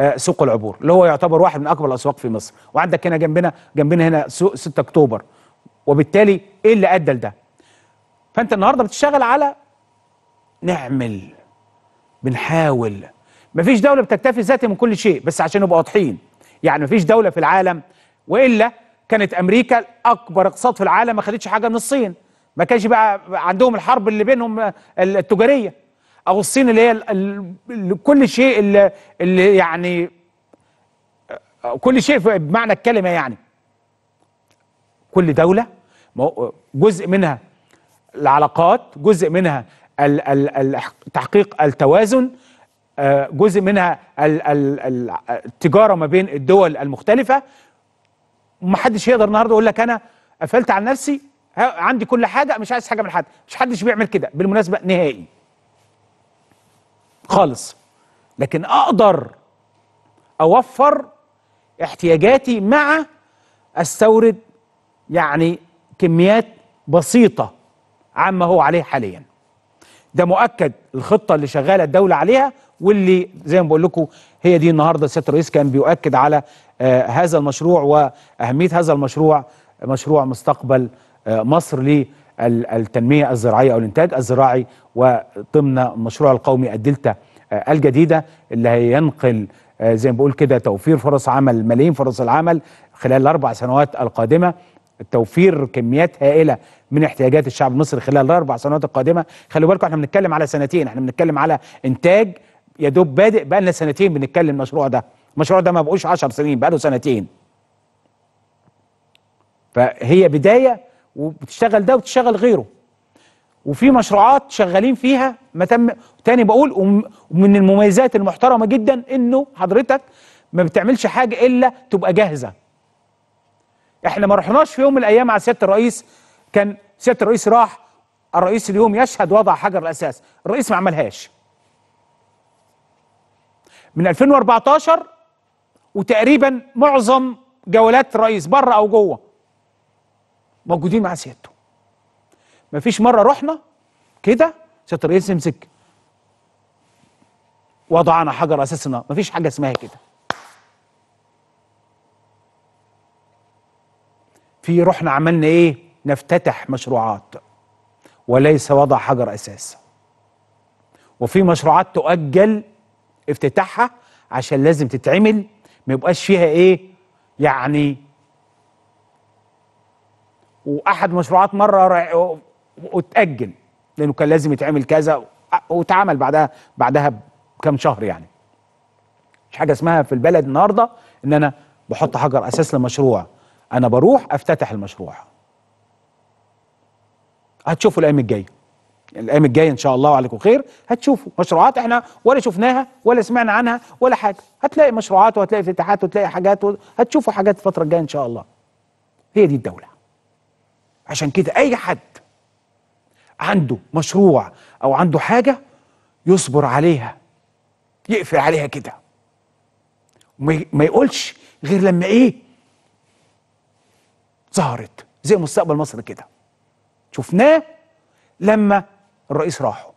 آه، سوق العبور اللي هو يعتبر واحد من اكبر الاسواق في مصر وعندك هنا جنبنا جنبنا هنا سوق 6 اكتوبر وبالتالي ايه اللي ادى لده فانت النهارده بتشتغل على نعمل بنحاول مفيش دوله بتكتفي ذاتي من كل شيء بس عشان نبقى واضحين يعني مفيش دوله في العالم والا كانت امريكا اكبر اقتصاد في العالم ما خدتش حاجه من الصين ما كانش بقى عندهم الحرب اللي بينهم آه، التجاريه او الصين اللي هي كل شيء اللي, يعني كل شيء بمعنى الكلمه يعني كل دوله جزء منها العلاقات جزء منها تحقيق التوازن آه، جزء منها التجاره ما بين الدول المختلفه محدش يقدر النهارده يقول لك انا قفلت على نفسي عندي كل حاجه مش عايز حاجه من حد مش حدش بيعمل كده بالمناسبه نهائي خالص لكن اقدر اوفر احتياجاتي مع استورد يعني كميات بسيطه عما هو عليه حاليا ده مؤكد الخطه اللي شغاله الدوله عليها واللي زي ما بقول لكم هي دي النهارده سياده الرئيس كان بيؤكد على آه هذا المشروع واهميه هذا المشروع مشروع مستقبل آه مصر ليه التنمية الزراعية أو الإنتاج الزراعي وضمن المشروع القومي الدلتا آه، الجديدة اللي هينقل آه، زي ما بقول كده توفير فرص عمل ملايين فرص العمل خلال الأربع سنوات القادمة توفير كميات هائله من احتياجات الشعب المصري خلال الاربع سنوات القادمه خلي بالكم احنا بنتكلم على سنتين احنا بنتكلم على انتاج يا دوب بادئ بقى لنا سنتين بنتكلم المشروع ده المشروع ده ما بقوش 10 سنين بقى له سنتين فهي بدايه وبتشتغل ده وتشتغل غيره وفي مشروعات شغالين فيها ما تم تاني بقول ومن المميزات المحترمه جدا انه حضرتك ما بتعملش حاجه الا تبقى جاهزه احنا ما رحناش في يوم من الايام على سياده الرئيس كان سياده الرئيس راح الرئيس اليوم يشهد وضع حجر الاساس الرئيس ما عملهاش من 2014 وتقريبا معظم جولات الرئيس بره او جوه موجودين مع سيادته مفيش مرة رحنا كده سيادة الرئيس يمسك وضعنا حجر أساسنا مفيش حاجة اسمها كده في رحنا عملنا ايه نفتتح مشروعات وليس وضع حجر اساس وفي مشروعات تؤجل افتتاحها عشان لازم تتعمل ما يبقاش فيها ايه يعني واحد مشروعات مره واتاجل لانه كان لازم يتعمل كذا واتعمل بعدها بعدها بكام شهر يعني مش حاجه اسمها في البلد النهارده ان انا بحط حجر اساس لمشروع انا بروح افتتح المشروع هتشوفوا الايام الجايه الايام الجايه ان شاء الله وعليكم خير هتشوفوا مشروعات احنا ولا شفناها ولا سمعنا عنها ولا حاجه هتلاقي مشروعات وهتلاقي افتتاحات وتلاقي حاجات هتشوفوا حاجات الفتره الجايه ان شاء الله هي دي الدوله عشان كده اي حد عنده مشروع او عنده حاجه يصبر عليها يقفل عليها كده وما يقولش غير لما ايه ظهرت زي مستقبل مصر كده شفناه لما الرئيس راحوا